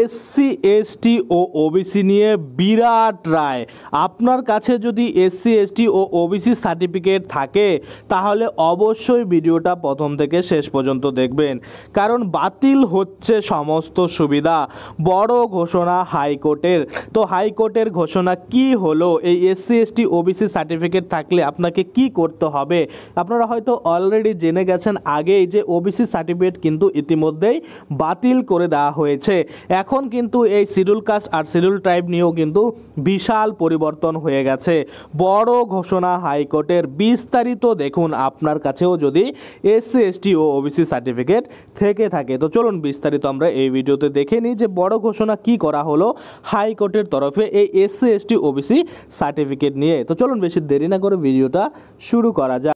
SC ST ও OBC নিয়ে বিরাট রায় আপনার কাছে যদি এসসি এসটি ও ওবিসি সার্টিফিকেট থাকে তাহলে অবশ্যই ভিডিওটা প্রথম থেকে শেষ পর্যন্ত দেখবেন কারণ বাতিল হচ্ছে সমস্ত সুবিধা বড় ঘোষণা হাইকোর্টের তো হাইকোর্টের ঘোষণা কি হলো এই এসসি এসটি ওবিসি সার্টিফিকেট থাকলে আপনাকে কি করতে হবে আপনারা হয়তো অলরেডি জেনে গেছেন আগেই যে ওবিসি সার্টিফিকেট কিন্তু ইতিমধ্যেই বাতিল করে দেওয়া হয়েছে এখন কিন্তু এই শিডিউল কাস্ট আর শিডিউল ট্রাইব নিয়েও কিন্তু বিশাল পরিবর্তন হয়ে গেছে বড় ঘোষণা হাইকোর্টের বিস্তারিত দেখুন আপনার কাছেও যদি এসসি এসটি ও ওবিসি সার্টিফিকেট থেকে থাকে তো চলুন বিস্তারিত আমরা এই ভিডিওতে দেখে নিই যে বড় ঘোষণা কি করা হলো হাইকোর্টের তরফে এই এসসি এসটি ওবিসি সার্টিফিকেট নিয়ে তো চলুন বেশি দেরি না করে ভিডিওটা শুরু করা যায়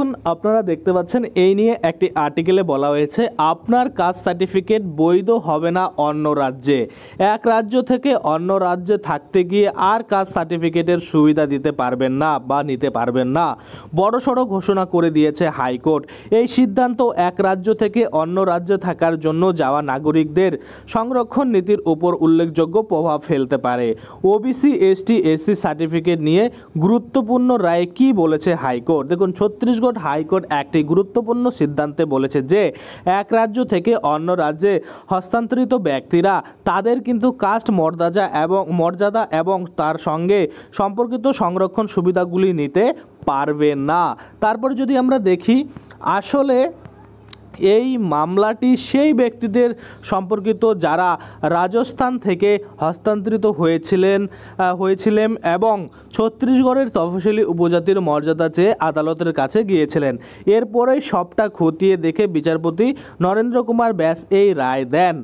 দেখুন আপনারা দেখতে পাচ্ছেন এই নিয়ে একটি আর্টিকেলে বলা হয়েছে আপনার কাজ সার্টিফিকেট বৈধ হবে না অন্য রাজ্যে এক রাজ্য থেকে অন্য রাজ্যে থাকতে গিয়ে আর কাজ সার্টিফিকেটের সুবিধা দিতে পারবেন না বা নিতে পারবেন না বড়সড় ঘোষণা করে দিয়েছে হাইকোর্ট এই সিদ্ধান্ত এক রাজ্য থেকে অন্য রাজ্যে থাকার জন্য যাওয়া নাগরিকদের সংরক্ষণ নীতির উপর উল্লেখযোগ্য প্রভাব ফেলতে পারে ওবিসি এসটি এসসি সার্টিফিকেট নিয়ে গুরুত্বপূর্ণ রায় কি বলেছে হাইকোর্ট দেখুন ছত্তিশগড় ছত্তিশগড় হাইকোর্ট একটি গুরুত্বপূর্ণ সিদ্ধান্তে বলেছে যে এক রাজ্য থেকে অন্য রাজ্যে হস্তান্তরিত ব্যক্তিরা তাদের কিন্তু কাস্ট মর্যাদা এবং মর্যাদা এবং তার সঙ্গে সম্পর্কিত সংরক্ষণ সুবিধাগুলি নিতে পারবে না তারপর যদি আমরা দেখি আসলে এই মামলাটি সেই ব্যক্তিদের সম্পর্কিত যারা রাজস্থান থেকে হস্তান্তরিত হয়েছিলেন হয়েছিলেন এবং ছত্তিশগড়ের তফসিলি উপজাতির মর্যাদা চেয়ে আদালতের কাছে গিয়েছিলেন এরপরে সবটা খতিয়ে দেখে বিচারপতি নরেন্দ্র কুমার ব্যাস এই রায় দেন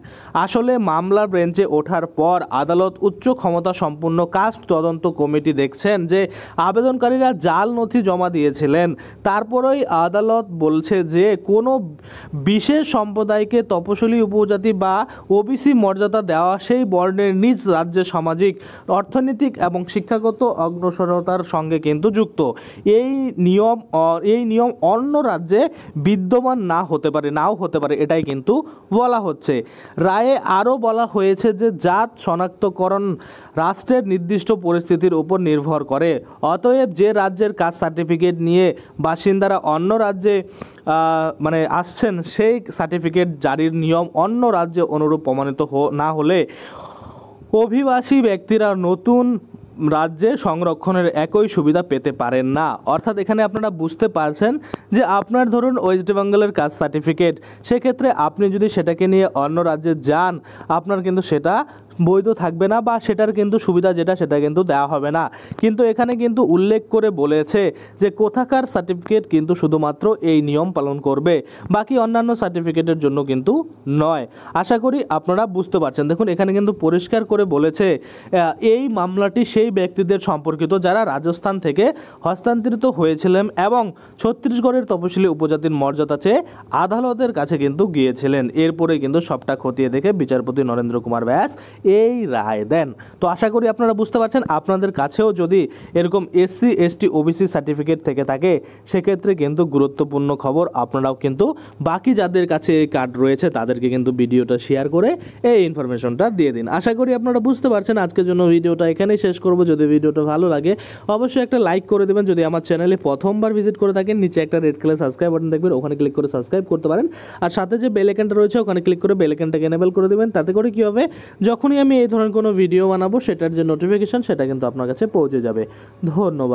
আসলে মামলা ব্রেঞ্চে ওঠার পর আদালত উচ্চ ক্ষমতা সম্পন্ন কাস্ট তদন্ত কমিটি দেখছেন যে আবেদনকারীরা জাল নথি জমা দিয়েছিলেন তারপরেই আদালত বলছে যে কোনো বিশেষ সম্প্রদায়কে তপশিলি উপজাতি বা ওবিসি মর্যাদা দেওয়া সেই বর্ণের নিজ রাজ্যে সামাজিক অর্থনৈতিক এবং শিক্ষাগত অগ্রসরতার সঙ্গে কিন্তু যুক্ত এই নিয়ম এই নিয়ম অন্য রাজ্যে বিদ্যমান না হতে পারে নাও হতে পারে এটাই কিন্তু বলা হচ্ছে রায়ে আরও বলা হয়েছে যে জাত শনাক্তকরণ রাষ্ট্রের নির্দিষ্ট পরিস্থিতির উপর নির্ভর করে অতএব যে রাজ্যের কাজ সার্টিফিকেট নিয়ে বাসিন্দারা অন্য রাজ্যে মানে আসছেন সেই সার্টিফিকেট জারির নিয়ম অন্য রাজ্যে অনুরূপ প্রমাণিত না হলে অভিবাসী ব্যক্তিরা নতুন রাজ্যে সংরক্ষণের একই সুবিধা পেতে পারেন না অর্থাৎ এখানে আপনারা বুঝতে পারছেন যে আপনার ধরুন ওয়েস্ট বেঙ্গলের কাজ সার্টিফিকেট সেক্ষেত্রে আপনি যদি সেটাকে নিয়ে অন্য রাজ্যে যান আপনার কিন্তু সেটা বৈধ থাকবে না বা সেটার কিন্তু সুবিধা যেটা সেটা কিন্তু দেওয়া হবে না কিন্তু এখানে কিন্তু উল্লেখ করে বলেছে যে কোথাকার সার্টিফিকেট কিন্তু শুধুমাত্র এই নিয়ম পালন করবে বাকি অন্যান্য সার্টিফিকেটের জন্য কিন্তু নয় আশা করি আপনারা বুঝতে পারছেন দেখুন এখানে কিন্তু পরিষ্কার করে বলেছে এই মামলাটি সেই ব্যক্তিদের সম্পর্কিত যারা রাজস্থান থেকে হস্তান্তরিত হয়েছিলেন এবং ছত্তিশগড়ের তপশিলি উপজাতির মর্যাদা চেয়ে আদালতের কাছে কিন্তু গিয়েছিলেন এরপরে কিন্তু সবটা খতিয়ে দেখে বিচারপতি নরেন্দ্র কুমার ব্যাস এই রায় দেন তো আশা করি আপনারা বুঝতে পারছেন আপনাদের কাছেও যদি এরকম এসসি এসটি ওবিসি সার্টিফিকেট থেকে থাকে সেক্ষেত্রে কিন্তু গুরুত্বপূর্ণ খবর আপনারাও কিন্তু বাকি যাদের কাছে এই কার্ড রয়েছে তাদেরকে কিন্তু ভিডিওটা শেয়ার করে এই ইনফরমেশনটা দিয়ে দিন আশা করি আপনারা বুঝতে পারছেন আজকের জন্য ভিডিওটা এখানেই শেষ করব যদি ভিডিওটা ভালো লাগে অবশ্যই একটা লাইক করে দেবেন যদি আমার চ্যানেলে প্রথমবার ভিজিট করে থাকেন নিচে একটা রেড কালার সাবস্ক্রাইব বাটন দেখবেন ওখানে ক্লিক করে সাবস্ক্রাইব করতে পারেন আর সাথে যে বেলেকেনটা রয়েছে ওখানে ক্লিক করে বেলেকেনটাকে এনেবেল করে দেবেন তাতে করে কী হবে যখনই আমি এই ধরনের কোনো ভিডিও বানাবো সেটার যে নোটিফিকেশান সেটা কিন্তু আপনার কাছে পৌঁছে যাবে ধন্যবাদ